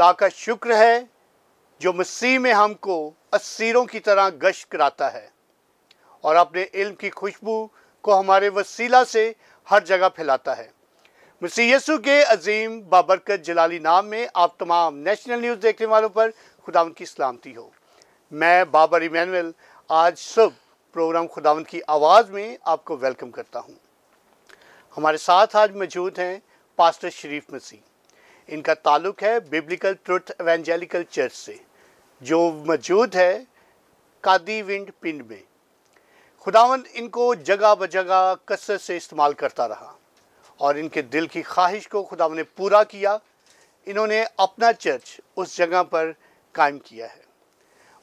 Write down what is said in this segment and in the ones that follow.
खुदा का शुक्र है जो मसीह में हमको असीरों की तरह गश्त कराता है और अपने इल्म की खुशबू को हमारे वसीला से हर जगह फैलाता है मसी यसु के अजीम बाबरकत जलाली नाम में आप तमाम नेशनल न्यूज़ देखने वालों पर खुदावन की सलामती हो मैं बाबर इमानवल आज सुबह प्रोग्राम खुदावन की आवाज़ में आपको वेलकम करता हूँ हमारे साथ आज मौजूद हैं पास्टर शरीफ मसीह इनका ताल्लुक है बिब्लिकल ट्रुथ एवेंजेलिकल चर्च से जो मौजूद है कादी विंड पिंड में खुदावंद इनको जगह ब जगह कसरत से इस्तेमाल करता रहा और इनके दिल की ख्वाहिश को खुदावन ने पूरा किया इन्होंने अपना चर्च उस जगह पर कायम किया है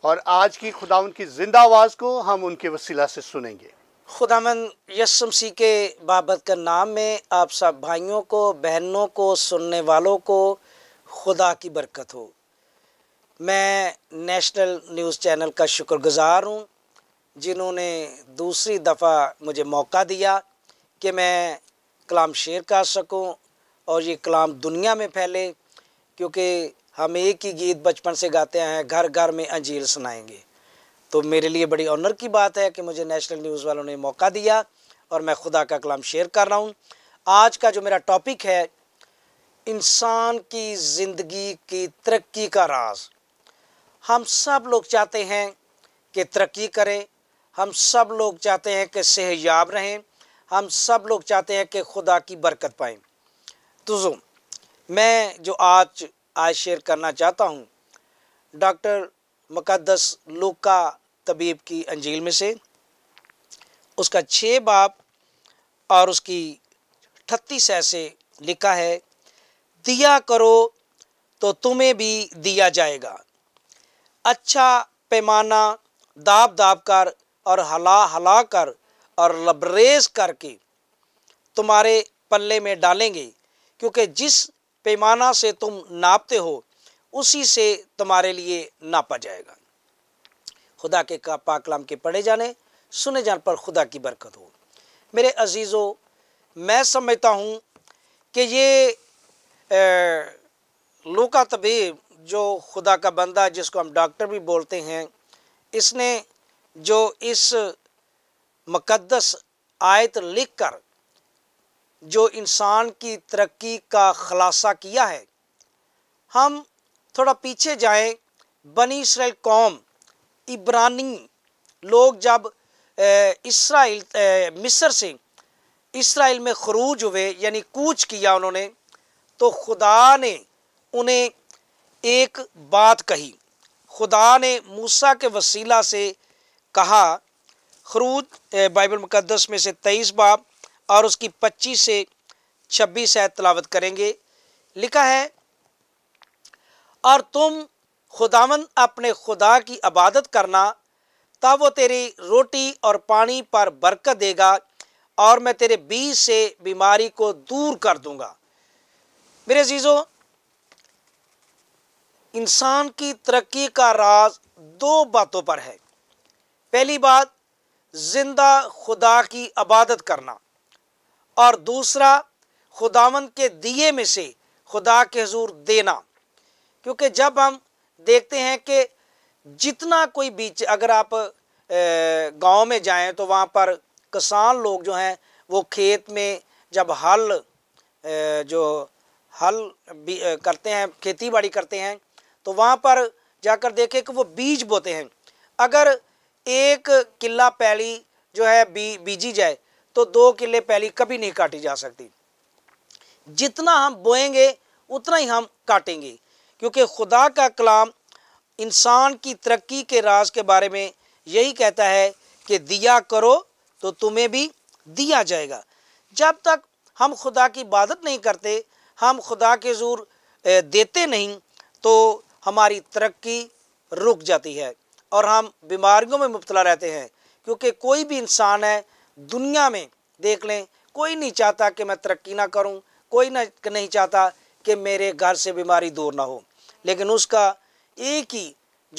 और आज की खुदावन की जिंदा आवाज़ को हम उनके वसीला से सुनेंगे खुदामन यसमसी के बाबत का नाम में आप सब भाइयों को बहनों को सुनने वालों को खुदा की बरकत हो मैं नेशनल न्यूज़ चैनल का शुक्रगुज़ार हूँ जिन्होंने दूसरी दफ़ा मुझे मौका दिया कि मैं कलाम शेयर कर सकूं और ये कलाम दुनिया में फैले क्योंकि हम एक ही गीत बचपन से गाते हैं घर घर में अंजील सुनाएंगे तो मेरे लिए बड़ी ऑनर की बात है कि मुझे नेशनल न्यूज़ वालों ने मौका दिया और मैं खुदा का कलाम शेयर कर रहा हूँ आज का जो मेरा टॉपिक है इंसान की ज़िंदगी की तरक्की का राज हम सब लोग चाहते हैं कि तरक्की करें हम सब लोग चाहते हैं कि सहयाब रहें हम सब लोग चाहते हैं कि खुदा की बरकत पाएँ तो मैं जो आज आज शेयर करना चाहता हूँ डॉक्टर मुक़दस लूका तबीब की अंजील में से उसका छः बाप और उसकी अठतीस ऐसे लिखा है दिया करो तो तुम्हें भी दिया जाएगा अच्छा पैमाना दाब दाब कर और हला हला कर और लबरेज करके तुम्हारे पल्ले में डालेंगे क्योंकि जिस पैमाना से तुम नापते हो उसी से तुम्हारे लिए नापा जाएगा खुदा के का पाकलाम के पढ़े जाने सुने जाने पर खुदा की बरकत हो मेरे अजीज़ों मैं समझता हूँ कि ये ए, लोका तबीब जो खुदा का बंदा जिसको हम डॉक्टर भी बोलते हैं इसने जो इस मुक़दस आयत लिख कर जो इंसान की तरक्की का ख़लासा किया है हम थोड़ा पीछे जाएं बनी इसराइल कौम इब्रानी लोग जब इसराइल मिस्र से इसराइल में खरूज हुए यानी कूच किया उन्होंने तो खुदा ने उन्हें एक बात कही खुदा ने मूसा के वसीला से कहा खरूज बाइबल मुकदस में से तेईस बाब और उसकी पच्चीस से छब्बीस आयत तलावत करेंगे लिखा है और तुम खुदावन अपने खुदा की इबादत करना तब वो तेरी रोटी और पानी पर बरकत देगा और मैं तेरे बीज से बीमारी को दूर कर दूंगा मेरे जीजो इंसान की तरक्की का राज दो बातों पर है पहली बात जिंदा खुदा की इबादत करना और दूसरा खुदावन के दिए में से खुदा के हजूर देना क्योंकि जब हम देखते हैं कि जितना कोई बीच अगर आप गांव में जाएं तो वहाँ पर किसान लोग जो हैं वो खेत में जब हल जो हल करते हैं खेती बाड़ी करते हैं तो वहाँ पर जाकर देखें कि वो बीज बोते हैं अगर एक किला पैली जो है बी बीजी जाए तो दो किले पैली कभी नहीं काटी जा सकती जितना हम बोएंगे उतना ही हम काटेंगे क्योंकि खुदा का कलाम इंसान की तरक्की के राज के बारे में यही कहता है कि दिया करो तो तुम्हें भी दिया जाएगा जब तक हम खुदा की इबादत नहीं करते हम खुदा के जोर देते नहीं तो हमारी तरक्की रुक जाती है और हम बीमारियों में मुबतला रहते हैं क्योंकि कोई भी इंसान है दुनिया में देख लें कोई नहीं चाहता कि मैं तरक्की ना करूं कोई ना नहीं चाहता कि मेरे घर से बीमारी दूर ना हो लेकिन उसका एक ही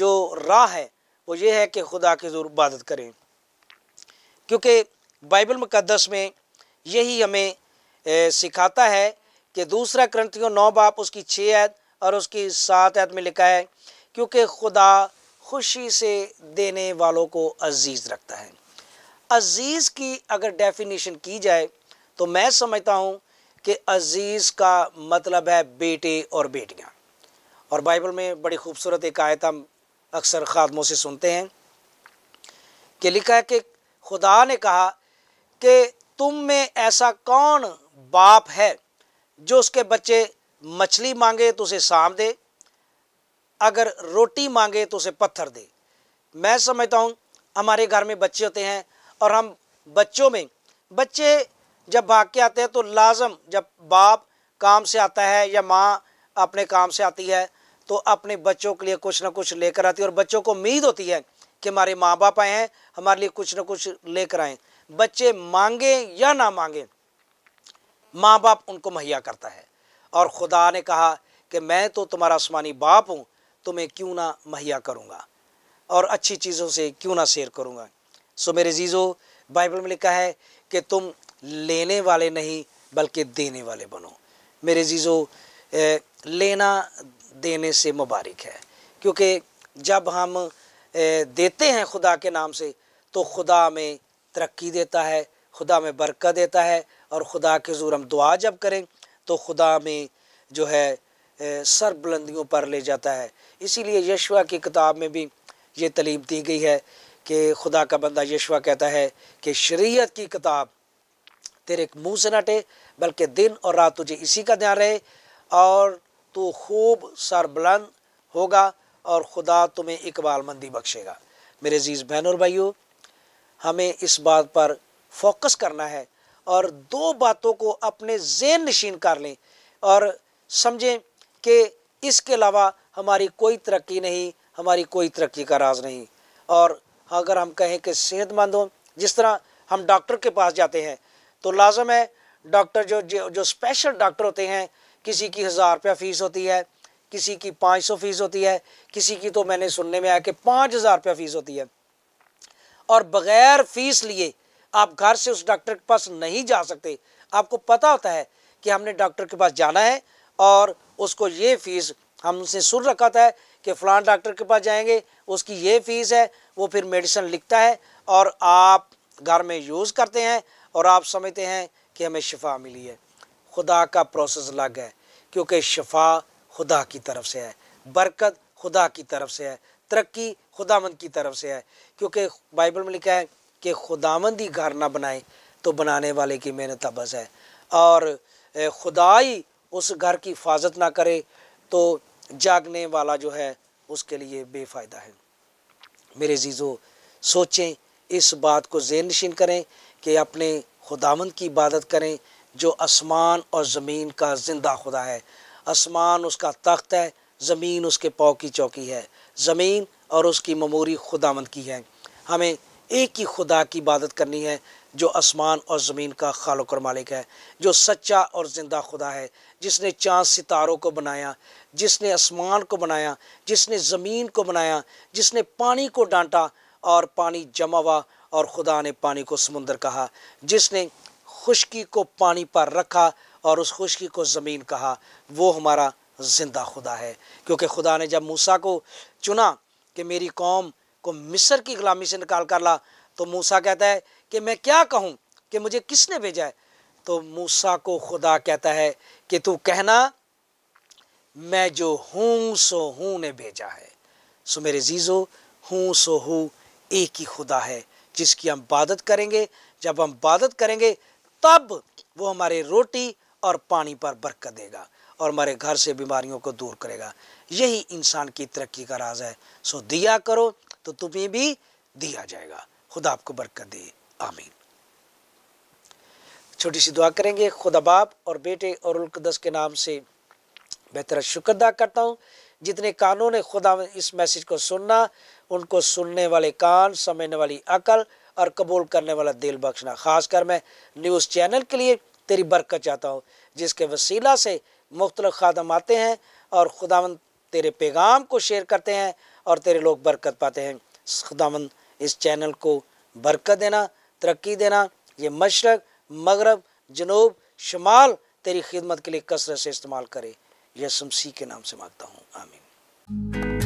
जो राह है वो ये है कि खुदा की ज़रूर इबादत करें क्योंकि बाइबल मुक़दस में यही हमें ए, सिखाता है कि दूसरा क्रंथियों नौ बाप उसकी छः ऐद और उसकी सात ऐत में लिखा है क्योंकि खुदा खुशी से देने वालों को अजीज़ रखता है अजीज़ की अगर डेफिनेशन की जाए तो मैं समझता हूँ कि अज़ीज़ का मतलब है बेटे और बेटियाँ और बाइबल में बड़ी खूबसूरत एक आयत हम अक्सर खादमों से सुनते हैं कि लिखा है कि खुदा ने कहा कि तुम में ऐसा कौन बाप है जो उसके बच्चे मछली मांगे तो उसे सांप दे अगर रोटी मांगे तो उसे पत्थर दे मैं समझता हूँ हमारे घर में बच्चे होते हैं और हम बच्चों में बच्चे जब भाग के आते हैं तो लाजम जब बाप काम से आता है या माँ अपने काम से आती है तो अपने बच्चों के लिए कुछ ना कुछ लेकर आती है और बच्चों को उम्मीद होती है कि हमारे माँ बाप आए हैं हमारे लिए कुछ ना कुछ लेकर आए बच्चे मांगे या ना मांगे माँ बाप उनको मुहैया करता है और खुदा ने कहा कि मैं तो तुम्हारा आसमानी बाप हूँ तो मैं क्यों ना मुहैया करूँगा और अच्छी चीज़ों से क्यों ना शेयर करूँगा सो मेरे जीजो बाइबल में लिखा है कि तुम लेने वाले नहीं बल्कि देने वाले बनो मेरे जीजो लेना देने से मुबारक है क्योंकि जब हम देते हैं खुदा के नाम से तो खुदा में तरक्की देता है खुदा में बरकत देता है और खुदा के जोर हम दुआ जब करें तो खुदा में जो है सर बुलंदियों पर ले जाता है इसीलिए यशवा की किताब में भी ये तलीब दी गई है कि खुदा का बंदा यशवा कहता है कि शरीयत की किताब तेरे मुंह से न हटे बल्कि दिन और रात तुझे इसी का ध्यान रहे और तू खूब सरबुलंद होगा और खुदा तुम्हें इकबाल मंदी बख्शेगा मेरे अजीज़ बहन और भाइयों हमें इस बात पर फोकस करना है और दो बातों को अपने जेन नशीन कर लें और समझें कि इसके अलावा हमारी कोई तरक्की नहीं हमारी कोई तरक्की का राज नहीं और अगर हम कहें कि सेहतमंद हों जिस तरह हम डॉक्टर के पास जाते हैं तो लाजम है डॉक्टर जो जो स्पेशल डॉक्टर होते हैं किसी की हज़ार रुपया फ़ीस होती है किसी की पाँच सौ फ़ीस होती है किसी की तो मैंने सुनने में आया कि पाँच हज़ार रुपया फ़ीस होती है और बग़ैर फ़ीस लिए आप घर से उस डॉक्टर के पास नहीं जा सकते आपको पता होता है कि हमने डॉक्टर के पास जाना है और उसको ये फ़ीस हमसे सुन रखा था कि फ़लान डॉक्टर के पास जाएंगे उसकी ये फ़ीस है वो फिर मेडिसिन लिखता है और आप घर में यूज़ करते हैं और आप समझते हैं कि हमें शफा मिली है खुदा का प्रोसेस अलग है क्योंकि शफा खुदा की तरफ से है बरकत खुदा की तरफ से है तरक्की खुदामंद की तरफ से है क्योंकि बाइबल में लिखा है कि खुदामंद ही घर ना बनाए तो बनाने वाले की मेहनत अबस है और खुदा ही उस घर की हिफाजत ना करे तो जागने वाला जो है उसके लिए बेफ़ायदा है मेरे जीजो सोचें इस बात को जेन नशीन करें कि अपने खुदावंद की इबादत करें जो आसमान और ज़मीन का ज़िंदा खुदा है आसमान उसका तख्त है ज़मीन उसके पाँव की चौकी है ज़मीन और उसकी ममूरी खुदावंद की है हमें एक ही खुदा की इबादत करनी है जो आसमान और ज़मीन का खालक और मालिक है जो सच्चा और ज़िंदा खुदा है जिसने चाँद सितारों को बनाया जिसने आसमान को बनाया जिसने ज़मीन को बनाया जिसने पानी को डांटा और पानी जमा हुआ और खुदा ने पानी को समुंदर कहा जिसने खुशकी को पानी पर रखा और उस खुशकी को ज़मीन कहा वो हमारा ज़िंदा खुदा है क्योंकि खुदा ने जब मूसा को चुना कि मेरी कौम को मिस्र की ग़ुलामी से निकाल कर ला तो मूसा कहता है कि मैं क्या कहूँ कि मुझे किसने भेजा है तो मूसा को खुदा कहता है कि तू कहना मैं जो हूँ सो हूँ ने भेजा है सो मेरे जीजो हूँ सो हूँ एक ही खुदा है जिसकी हम इबादत करेंगे जब हम इबादत करेंगे तब वो हमारे रोटी और पानी पर बरकत देगा और हमारे घर से बीमारियों को दूर करेगा यही इंसान की तरक्की का राज है सो दिया करो तो तुम्हें भी दिया जाएगा खुदा आपको बरकत दे आमीन छोटी सी दुआ करेंगे खुदा बाप और बेटे और उल्कदस के नाम से बेहतर शुक्र अदा करता हूँ जितने कानों ने खुदा इस मैसेज को सुनना उनको सुनने वाले कान समझने वाली अकल और कबूल करने वाला दिल बख्शना ख़ासकर मैं न्यूज़ चैनल के लिए तेरी बरकत चाहता हूँ जिसके वसीला से मुख्तल खादम आते हैं और खुदावंद तेरे पैगाम को शेयर करते हैं और तेरे लोग बरकत पाते हैं खुदावंद इस चैनल को बरकत देना तरक्की देना ये मशरक मगरब जनूब शुमाल तेरी खिदमत के लिए कसरत से इस्तेमाल करे यसमसी के नाम से मांगता हूँ आमीन